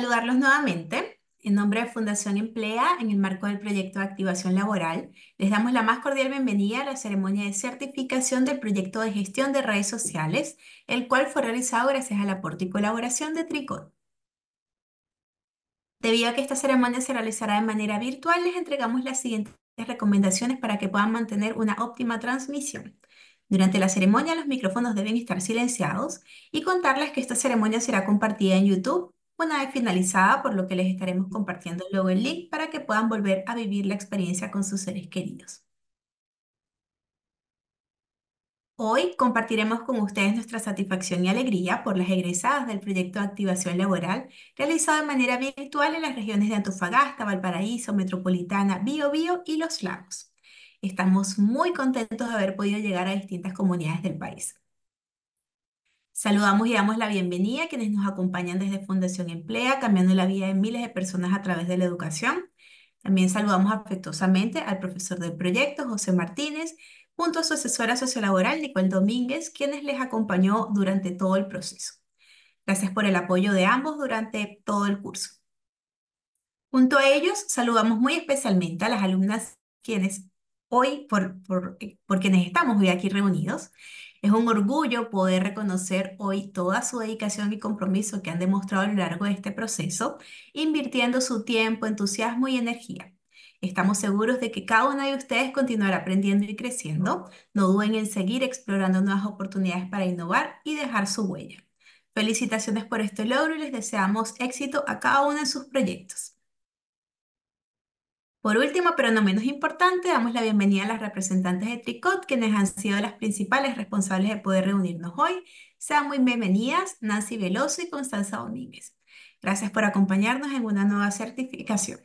saludarlos nuevamente. En nombre de Fundación Emplea, en el marco del proyecto de activación laboral, les damos la más cordial bienvenida a la ceremonia de certificación del proyecto de gestión de redes sociales, el cual fue realizado gracias al aporte y colaboración de Tricot. Debido a que esta ceremonia se realizará de manera virtual, les entregamos las siguientes recomendaciones para que puedan mantener una óptima transmisión. Durante la ceremonia los micrófonos deben estar silenciados y contarles que esta ceremonia será compartida en YouTube, una vez finalizada, por lo que les estaremos compartiendo luego el link para que puedan volver a vivir la experiencia con sus seres queridos. Hoy compartiremos con ustedes nuestra satisfacción y alegría por las egresadas del proyecto de activación laboral realizado de manera virtual en las regiones de Antofagasta, Valparaíso, Metropolitana, Biobío y Los Lagos. Estamos muy contentos de haber podido llegar a distintas comunidades del país. Saludamos y damos la bienvenida a quienes nos acompañan desde Fundación Emplea, cambiando la vida de miles de personas a través de la educación. También saludamos afectuosamente al profesor del proyecto, José Martínez, junto a su asesora sociolaboral, Nicole Domínguez, quienes les acompañó durante todo el proceso. Gracias por el apoyo de ambos durante todo el curso. Junto a ellos, saludamos muy especialmente a las alumnas quienes hoy, por, por, eh, por quienes estamos hoy aquí reunidos, es un orgullo poder reconocer hoy toda su dedicación y compromiso que han demostrado a lo largo de este proceso, invirtiendo su tiempo, entusiasmo y energía. Estamos seguros de que cada una de ustedes continuará aprendiendo y creciendo. No duden en seguir explorando nuevas oportunidades para innovar y dejar su huella. Felicitaciones por este logro y les deseamos éxito a cada uno de sus proyectos. Por último, pero no menos importante, damos la bienvenida a las representantes de Tricot, quienes han sido las principales responsables de poder reunirnos hoy. Sean muy bienvenidas Nancy Veloso y Constanza Domínguez. Gracias por acompañarnos en una nueva certificación.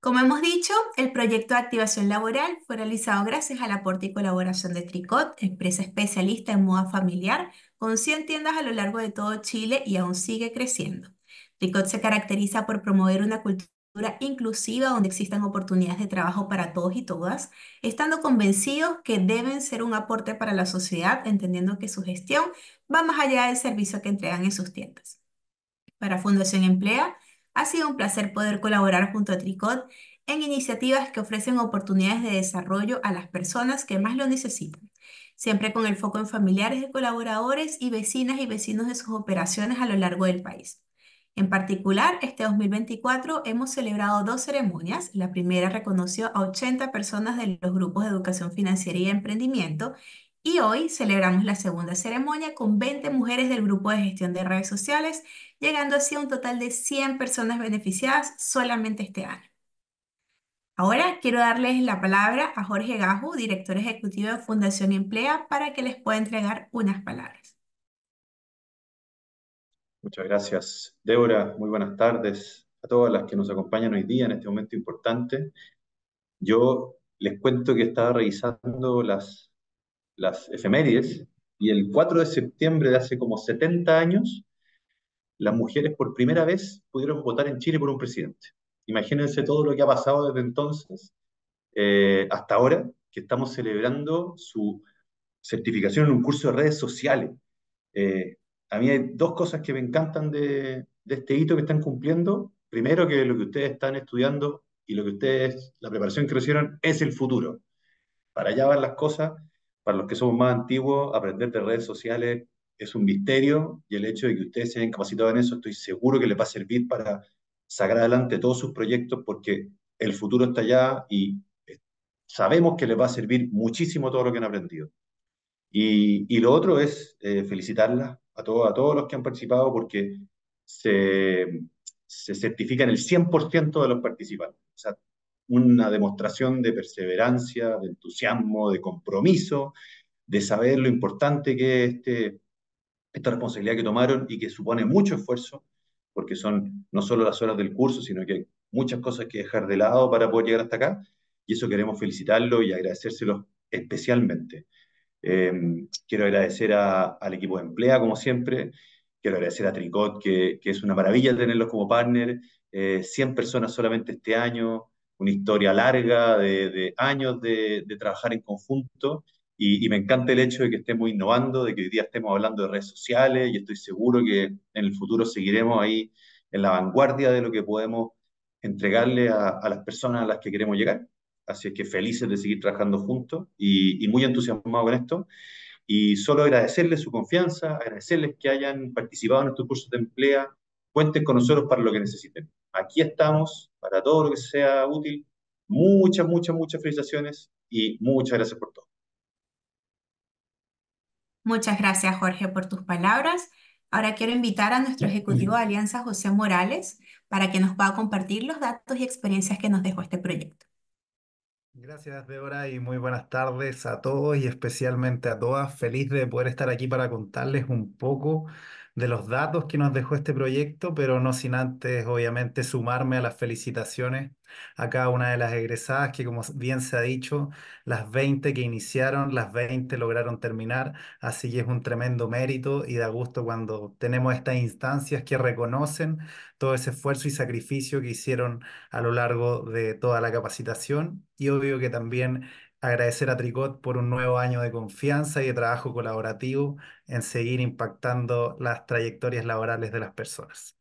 Como hemos dicho, el proyecto de activación laboral fue realizado gracias al aporte y colaboración de Tricot, empresa especialista en moda familiar, con 100 tiendas a lo largo de todo Chile y aún sigue creciendo. Tricot se caracteriza por promover una cultura inclusiva donde existan oportunidades de trabajo para todos y todas, estando convencidos que deben ser un aporte para la sociedad, entendiendo que su gestión va más allá del servicio que entregan en sus tiendas. Para Fundación Emplea, ha sido un placer poder colaborar junto a Tricot en iniciativas que ofrecen oportunidades de desarrollo a las personas que más lo necesitan, siempre con el foco en familiares de colaboradores y vecinas y vecinos de sus operaciones a lo largo del país. En particular, este 2024 hemos celebrado dos ceremonias. La primera reconoció a 80 personas de los grupos de educación financiera y emprendimiento y hoy celebramos la segunda ceremonia con 20 mujeres del grupo de gestión de redes sociales, llegando así a un total de 100 personas beneficiadas solamente este año. Ahora quiero darles la palabra a Jorge Gaju, director ejecutivo de Fundación Emplea, para que les pueda entregar unas palabras. Muchas gracias, Débora. Muy buenas tardes a todas las que nos acompañan hoy día en este momento importante. Yo les cuento que estaba revisando las, las efemérides y el 4 de septiembre de hace como 70 años, las mujeres por primera vez pudieron votar en Chile por un presidente. Imagínense todo lo que ha pasado desde entonces eh, hasta ahora, que estamos celebrando su certificación en un curso de redes sociales. Eh, a mí hay dos cosas que me encantan de, este hito que están cumpliendo. Primero, que lo que ustedes están estudiando y lo que ustedes, la preparación que hicieron, es el futuro. Para allá van las cosas. Para los que somos más antiguos, aprender de redes sociales es un misterio y el hecho de que ustedes se hayan capacitado en eso, estoy seguro que les va a servir para sacar adelante todos sus proyectos porque el futuro está allá y sabemos que les va a servir muchísimo todo lo que han aprendido. Y, lo otro es eh, felicitarlas a, todos los que han participado porque se, se certifican el 100% de los participantes. O sea, una demostración de perseverancia, de entusiasmo, de compromiso, de saber lo importante que es este, esta responsabilidad que tomaron y que supone mucho esfuerzo, porque son no solo las horas del curso, sino que hay muchas cosas que dejar de lado para poder llegar hasta acá. Y eso queremos felicitarlo y agradecérselo especialmente. Eh, quiero agradecer al equipo de Emplea, como siempre. Quiero agradecer a Tricot, que, es una maravilla tenerlos como partner. 100 eh, personas solamente este año, una historia larga de, años de, trabajar en conjunto. Y, me encanta el hecho de que estemos innovando, de que hoy día estemos hablando de redes sociales. Y estoy seguro que en el futuro seguiremos ahí en la vanguardia de lo que podemos entregarle a las personas a las que queremos llegar. Así que felices de seguir trabajando juntos y, muy entusiasmados con esto. Y solo agradecerles su confianza, agradecerles que hayan participado en estos cursos de emplea. Cuenten con nosotros para lo que necesiten. Aquí estamos para todo lo que sea útil. Muchas, muchas, muchas felicitaciones y muchas gracias por todo. Muchas gracias, Jorge, por tus palabras. Ahora quiero invitar a nuestro ejecutivo de Alianza, José Morales, para que nos va a compartir los datos y experiencias que nos dejó este proyecto. Gracias, Débora, y muy buenas tardes a todos y especialmente a todas. Feliz de poder estar aquí para contarles un poco de los datos que nos dejó este proyecto, pero no sin antes, obviamente, sumarme a las felicitaciones a cada una de las egresadas, que como bien se ha dicho, las 20 que iniciaron, las 20 lograron terminar, así que es un tremendo mérito y da gusto cuando tenemos estas instancias que reconocen todo ese esfuerzo y sacrificio que hicieron a lo largo de toda la capacitación y obvio que también agradecer a Tricot por un nuevo año de confianza y de trabajo colaborativo en seguir impactando las trayectorias laborales de las personas.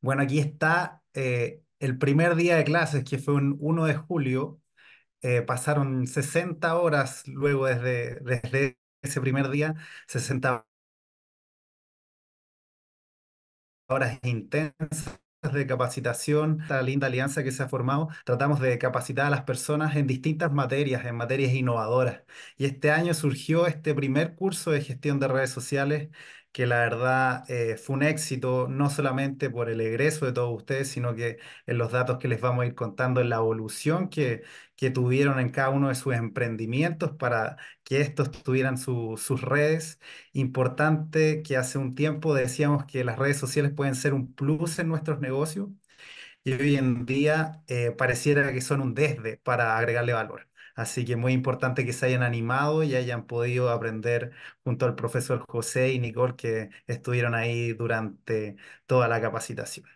Bueno, aquí está eh, el primer día de clases, que fue un 1 de julio. Eh, pasaron 60 horas luego desde, desde ese primer día, 60 horas intensas de capacitación, esta linda alianza que se ha formado, tratamos de capacitar a las personas en distintas materias, en materias innovadoras. Y este año surgió este primer curso de gestión de redes sociales que la verdad eh, fue un éxito, no solamente por el egreso de todos ustedes, sino que en los datos que les vamos a ir contando, en la evolución que, que tuvieron en cada uno de sus emprendimientos para que estos tuvieran sus redes. Importante que hace un tiempo decíamos que las redes sociales pueden ser un plus en nuestros negocios y hoy en día eh, pareciera que son un desde para agregarle valor. Así que muy importante que se hayan animado y hayan podido aprender junto al profesor José y Nicole que estuvieron ahí durante toda la capacitación.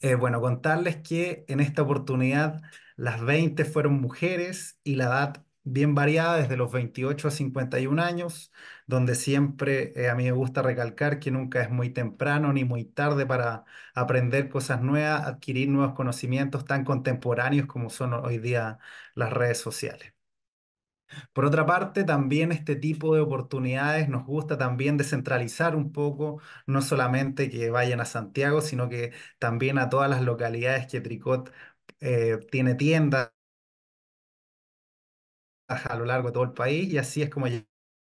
Eh, bueno, contarles que en esta oportunidad las 20 fueron mujeres y la edad bien variada desde los 28 a 51 años, donde siempre eh, a mí me gusta recalcar que nunca es muy temprano ni muy tarde para aprender cosas nuevas, adquirir nuevos conocimientos tan contemporáneos como son hoy día las redes sociales. Por otra parte, también este tipo de oportunidades nos gusta también descentralizar un poco, no solamente que vayan a Santiago, sino que también a todas las localidades que Tricot eh, tiene tiendas a lo largo de todo el país y así es como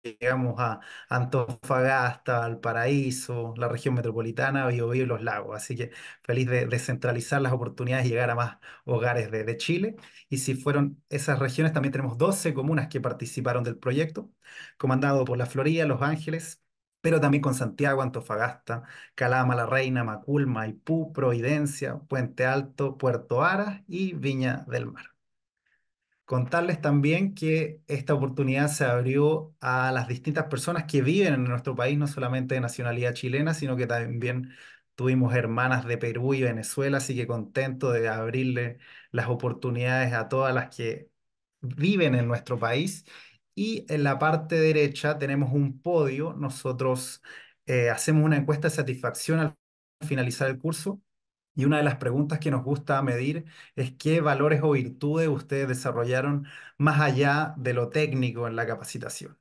llegamos a Antofagasta, al Paraíso, la región metropolitana, Biobío y los lagos. Así que feliz de, descentralizar las oportunidades y llegar a más hogares de, de, Chile. Y si fueron esas regiones, también tenemos 12 comunas que participaron del proyecto, comandado por la Florida, Los Ángeles, pero también con Santiago, Antofagasta, Calama, La Reina, Macul, Maipú, Providencia, Puente Alto, Puerto Aras y Viña del Mar. Contarles también que esta oportunidad se abrió a las distintas personas que viven en nuestro país, no solamente de nacionalidad chilena, sino que también tuvimos hermanas de Perú y Venezuela, así que contento de abrirle las oportunidades a todas las que viven en nuestro país y en la parte derecha tenemos un podio. Nosotros eh, hacemos una encuesta de satisfacción al finalizar el curso y una de las preguntas que nos gusta medir es qué valores o virtudes ustedes desarrollaron más allá de lo técnico en la capacitación.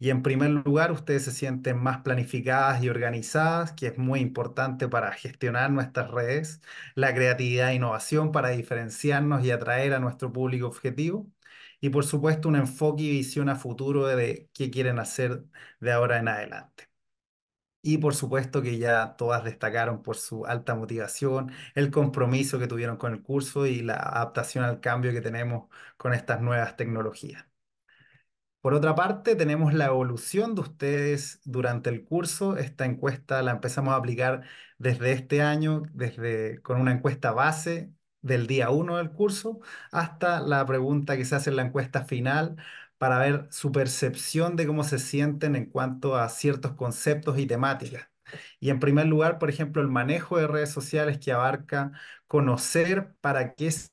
Y en primer lugar, ustedes se sienten más planificadas y organizadas, que es muy importante para gestionar nuestras redes, la creatividad e innovación para diferenciarnos y atraer a nuestro público objetivo y por supuesto un enfoque y visión a futuro de qué quieren hacer de ahora en adelante. Y por supuesto que ya todas destacaron por su alta motivación, el compromiso que tuvieron con el curso y la adaptación al cambio que tenemos con estas nuevas tecnologías. Por otra parte, tenemos la evolución de ustedes durante el curso. Esta encuesta la empezamos a aplicar desde este año, desde, con una encuesta base del día 1 del curso hasta la pregunta que se hace en la encuesta final para ver su percepción de cómo se sienten en cuanto a ciertos conceptos y temáticas. Y en primer lugar, por ejemplo, el manejo de redes sociales que abarca conocer para qué es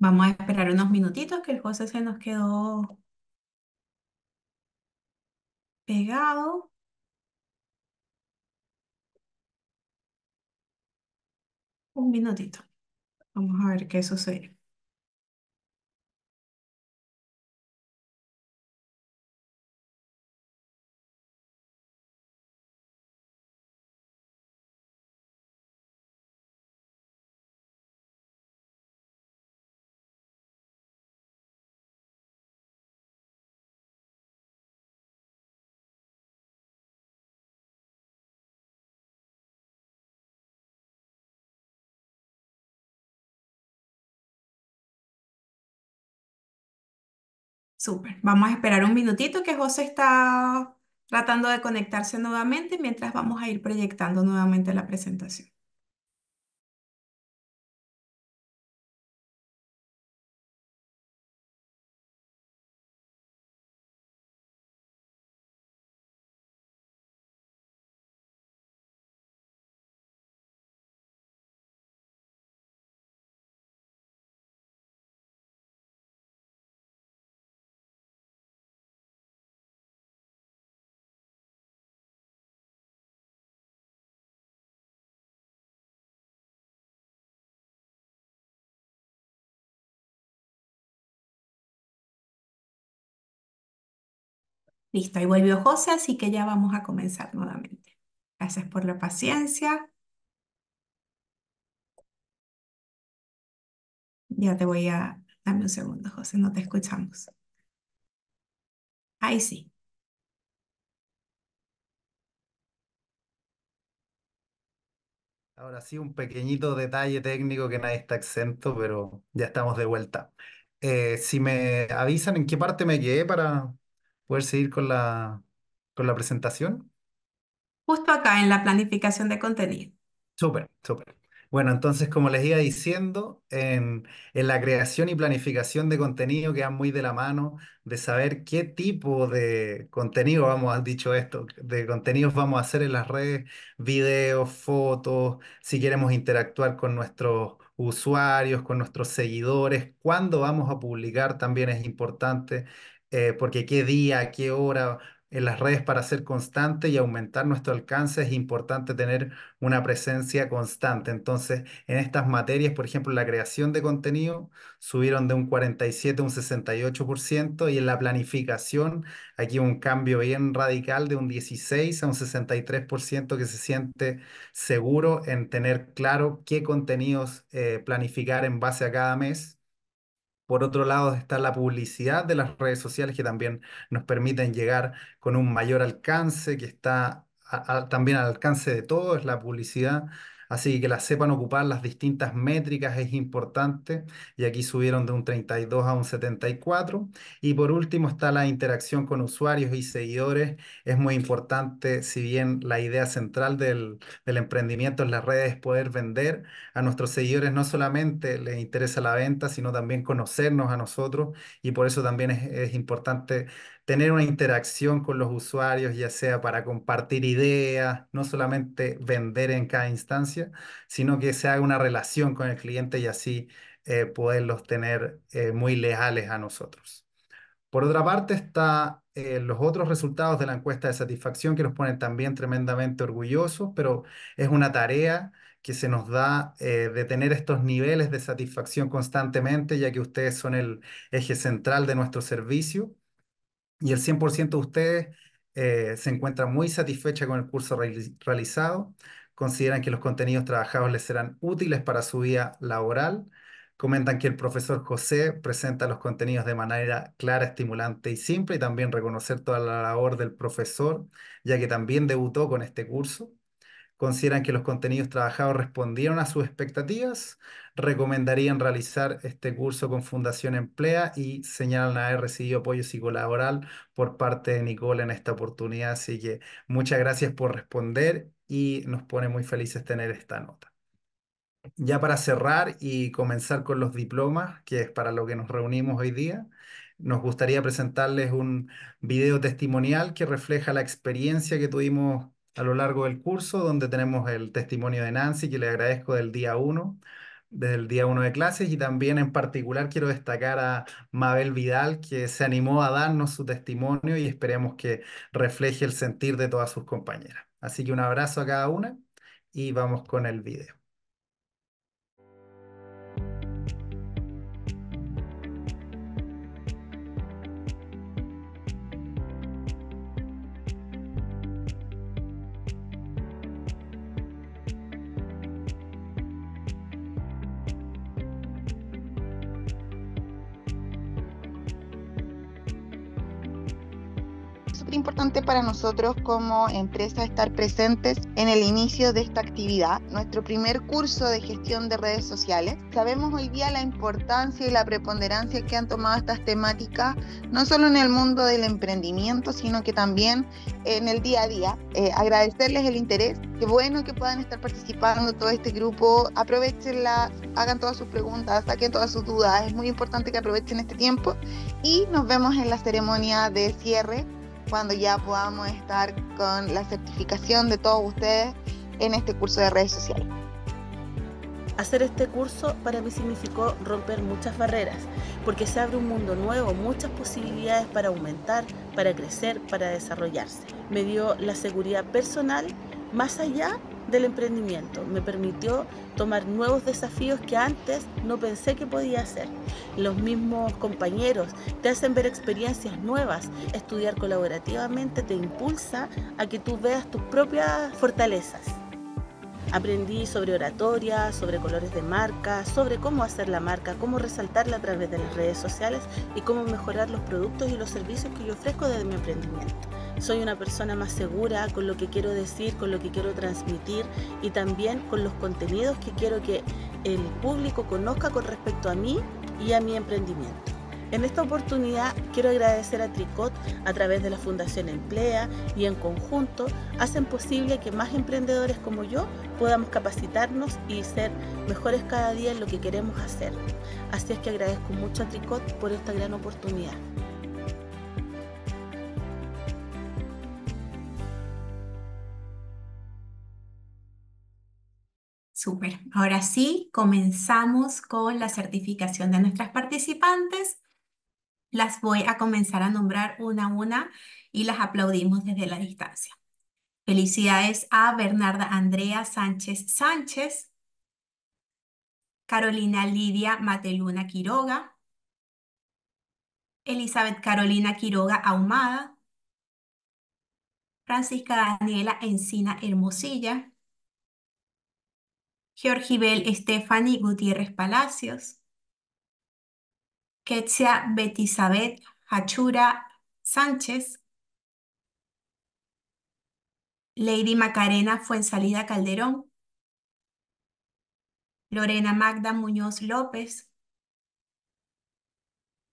Vamos a esperar unos minutitos que el José se nos quedó pegado. un minutito. Vamos a ver qué sucede. Vamos a esperar un minutito que José está tratando de conectarse nuevamente mientras vamos a ir proyectando nuevamente la presentación. Listo, ahí volvió José, así que ya vamos a comenzar nuevamente. Gracias por la paciencia. Ya te voy a... Dame un segundo, José, no te escuchamos. Ahí sí. Ahora sí, un pequeñito detalle técnico que nadie está exento, pero ya estamos de vuelta. Eh, si me avisan en qué parte me quedé para, poder seguir con la, con la presentación. Justo acá en la planificación de contenido. Súper, súper. Bueno, entonces, como les iba diciendo, en, la creación y planificación de contenido van muy de la mano de saber qué tipo de contenido, vamos, han dicho esto, de contenidos vamos a hacer en las redes, videos, fotos, si queremos interactuar con nuestros usuarios, con nuestros seguidores, cuándo vamos a publicar también es importante eh, porque qué día, qué hora en las redes para ser constante y aumentar nuestro alcance es importante tener una presencia constante. Entonces, en estas materias, por ejemplo, la creación de contenido subieron de un 47 a un 68% y en la planificación, aquí un cambio bien radical de un 16 a un 63% que se siente seguro en tener claro qué contenidos eh, planificar en base a cada mes por otro lado está la publicidad de las redes sociales que también nos permiten llegar con un mayor alcance, que está también al alcance de todos, la publicidad Así que las sepan ocupar las distintas métricas es importante y aquí subieron de un 32 a un 74. Y por último está la interacción con usuarios y seguidores. Es muy importante, si bien la idea central del, emprendimiento en las redes es poder vender, a nuestros seguidores no solamente les interesa la venta, sino también conocernos a nosotros y por eso también es, es importante tener una interacción con los usuarios, ya sea para compartir ideas, no solamente vender en cada instancia, sino que se haga una relación con el cliente y así eh, poderlos tener eh, muy leales a nosotros. Por otra parte, están eh, los otros resultados de la encuesta de satisfacción que nos ponen también tremendamente orgullosos, pero es una tarea que se nos da de tener estos niveles de satisfacción constantemente, ya que ustedes son el eje central de nuestro servicio y el 100% de ustedes eh, se encuentra muy satisfecha con el curso realizado, consideran que los contenidos trabajados les serán útiles para su vida laboral, comentan que el profesor José presenta los contenidos de manera clara, estimulante y simple, y también reconocer toda la labor del profesor, ya que también debutó con este curso consideran que los contenidos trabajados respondieron a sus expectativas, recomendarían realizar este curso con Fundación Emplea y señalan haber recibido apoyo psicolaboral por parte de Nicole en esta oportunidad. Así que muchas gracias por responder y nos pone muy felices tener esta nota. Ya para cerrar y comenzar con los diplomas, que es para lo que nos reunimos hoy día, nos gustaría presentarles un video testimonial que refleja la experiencia que tuvimos a lo largo del curso, donde tenemos el testimonio de Nancy, que le agradezco del día 1, desde el día 1 de clases, y también en particular quiero destacar a Mabel Vidal, que se animó a darnos su testimonio y esperemos que refleje el sentir de todas sus compañeras. Así que un abrazo a cada una y vamos con el video. importante para nosotros como empresa estar presentes en el inicio de esta actividad, nuestro primer curso de gestión de redes sociales. Sabemos hoy día la importancia y la preponderancia que han tomado estas temáticas, no solo en el mundo del emprendimiento, sino que también en el día a día. Eh, agradecerles el interés, qué bueno que puedan estar participando todo este grupo, aprovechenla, hagan todas sus preguntas, saquen todas sus dudas, es muy importante que aprovechen este tiempo y nos vemos en la ceremonia de cierre cuando ya podamos estar con la certificación de todos ustedes en este curso de redes sociales. Hacer este curso para mí significó romper muchas barreras, porque se abre un mundo nuevo, muchas posibilidades para aumentar, para crecer, para desarrollarse. Me dio la seguridad personal más allá del emprendimiento. Me permitió tomar nuevos desafíos que antes no pensé que podía hacer. Los mismos compañeros te hacen ver experiencias nuevas. Estudiar colaborativamente te impulsa a que tú veas tus propias fortalezas. Aprendí sobre oratoria, sobre colores de marca, sobre cómo hacer la marca, cómo resaltarla a través de las redes sociales y cómo mejorar los productos y los servicios que yo ofrezco desde mi emprendimiento soy una persona más segura con lo que quiero decir, con lo que quiero transmitir y también con los contenidos que quiero que el público conozca con respecto a mí y a mi emprendimiento. En esta oportunidad quiero agradecer a Tricot a través de la Fundación Emplea y en conjunto hacen posible que más emprendedores como yo podamos capacitarnos y ser mejores cada día en lo que queremos hacer. Así es que agradezco mucho a Tricot por esta gran oportunidad. Súper. Ahora sí, comenzamos con la certificación de nuestras participantes. Las voy a comenzar a nombrar una a una y las aplaudimos desde la distancia. Felicidades a Bernarda Andrea Sánchez Sánchez, Carolina Lidia Mateluna Quiroga, Elizabeth Carolina Quiroga Ahumada, Francisca Daniela Encina Hermosilla, Georgibel Estefany Gutiérrez Palacios, Ketsia Betisabet Hachura Sánchez, Lady Macarena Fuensalida Calderón, Lorena Magda Muñoz López,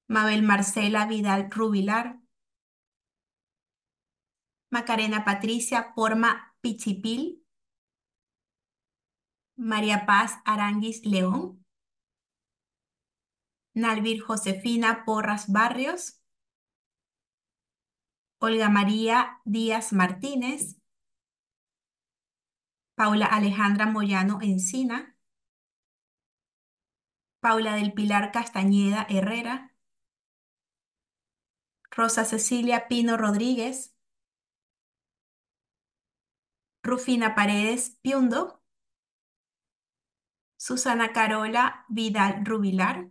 Mabel Marcela Vidal Rubilar, Macarena Patricia Porma Pichipil, María Paz Aranguis León. Nalvir Josefina Porras Barrios. Olga María Díaz Martínez. Paula Alejandra Moyano Encina. Paula del Pilar Castañeda Herrera. Rosa Cecilia Pino Rodríguez. Rufina Paredes Piundo. Susana Carola Vidal Rubilar,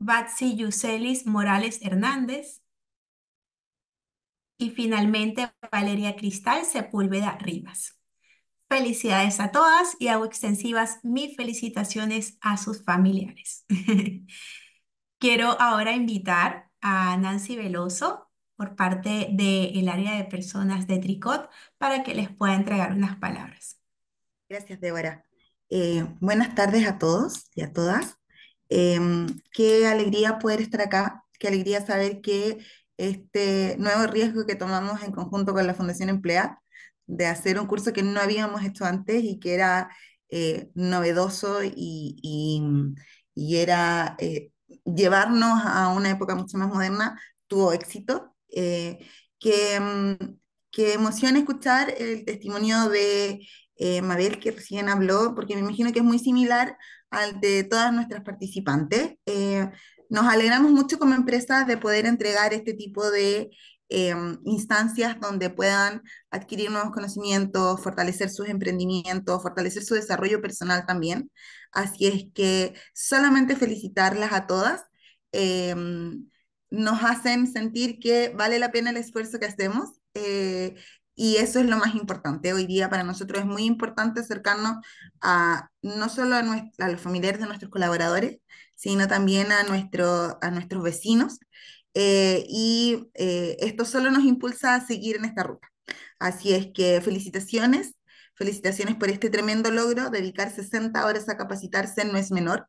Batsi Yuselis Morales Hernández y finalmente Valeria Cristal Sepúlveda Rivas. Felicidades a todas y hago extensivas mis felicitaciones a sus familiares. Quiero ahora invitar a Nancy Veloso por parte del el área de personas de Tricot para que les pueda entregar unas palabras. Gracias, Débora. Eh, buenas tardes a todos y a todas. Em, qué alegría poder estar acá, qué alegría saber que este nuevo riesgo que tomamos en conjunto con la Fundación Emplea de hacer un curso que no habíamos hecho antes y que era eh, novedoso y, era eh, llevarnos a una época mucho más moderna, tuvo éxito. Qué em, que escuchar el testimonio de eh, Mabel, que recién habló, porque me imagino que es muy similar al de todas nuestras participantes. Eh, nos alegramos mucho como empresa de poder entregar este tipo de eh, instancias donde puedan adquirir nuevos conocimientos, fortalecer sus emprendimientos, fortalecer su desarrollo personal también. Así es que solamente felicitarlas a todas. nos hacen sentir que vale la pena el esfuerzo que hacemos y eso es lo más importante. Hoy día para nosotros es muy importante acercarnos a no solo a, los familiares de nuestros colaboradores, sino también a, nuestro, a nuestros vecinos. Eh, y eh, esto solo nos impulsa a seguir en esta ruta. Así es que felicitaciones, felicitaciones por este tremendo logro. Dedicar 60 horas a capacitarse no es menor.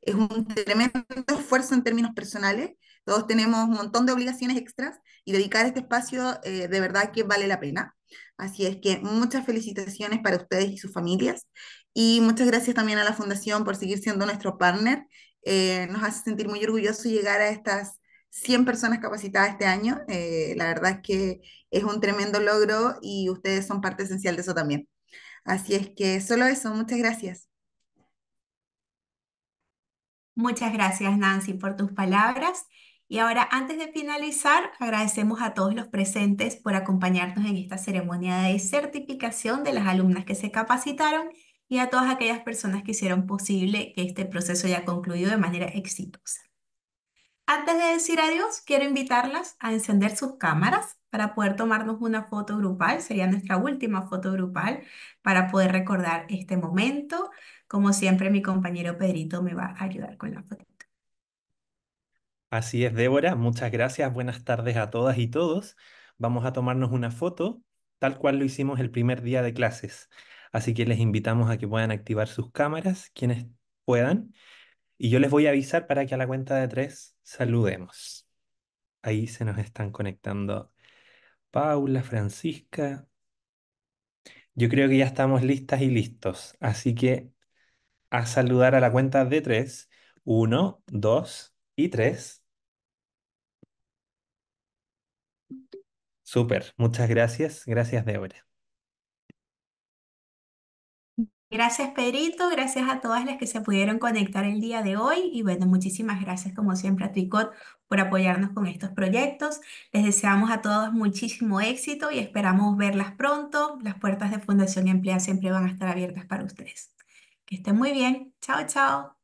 Es un tremendo esfuerzo en términos personales todos tenemos un montón de obligaciones extras y dedicar este espacio eh, de verdad que vale la pena. Así es que muchas felicitaciones para ustedes y sus familias y muchas gracias también a la Fundación por seguir siendo nuestro partner. Eh, nos hace sentir muy orgullosos llegar a estas 100 personas capacitadas este año. Eh, la verdad es que es un tremendo logro y ustedes son parte esencial de eso también. Así es que solo eso, muchas gracias. Muchas gracias Nancy por tus palabras. Y ahora, antes de finalizar, agradecemos a todos los presentes por acompañarnos en esta ceremonia de certificación de las alumnas que se capacitaron y a todas aquellas personas que hicieron posible que este proceso haya concluido de manera exitosa. Antes de decir adiós, quiero invitarlas a encender sus cámaras para poder tomarnos una foto grupal, sería nuestra última foto grupal, para poder recordar este momento. Como siempre, mi compañero Pedrito me va a ayudar con la foto. Así es, Débora. Muchas gracias. Buenas tardes a todas y todos. Vamos a tomarnos una foto, tal cual lo hicimos el primer día de clases. Así que les invitamos a que puedan activar sus cámaras, quienes puedan. Y yo les voy a avisar para que a la cuenta de tres saludemos. Ahí se nos están conectando Paula, Francisca. Yo creo que ya estamos listas y listos. Así que a saludar a la cuenta de tres. Uno, dos y tres. Súper, muchas gracias. Gracias, Débora. Gracias, Pedrito. Gracias a todas las que se pudieron conectar el día de hoy. Y bueno, muchísimas gracias, como siempre, a Tricot por apoyarnos con estos proyectos. Les deseamos a todos muchísimo éxito y esperamos verlas pronto. Las puertas de Fundación Emplea siempre van a estar abiertas para ustedes. Que estén muy bien. Chao, chao.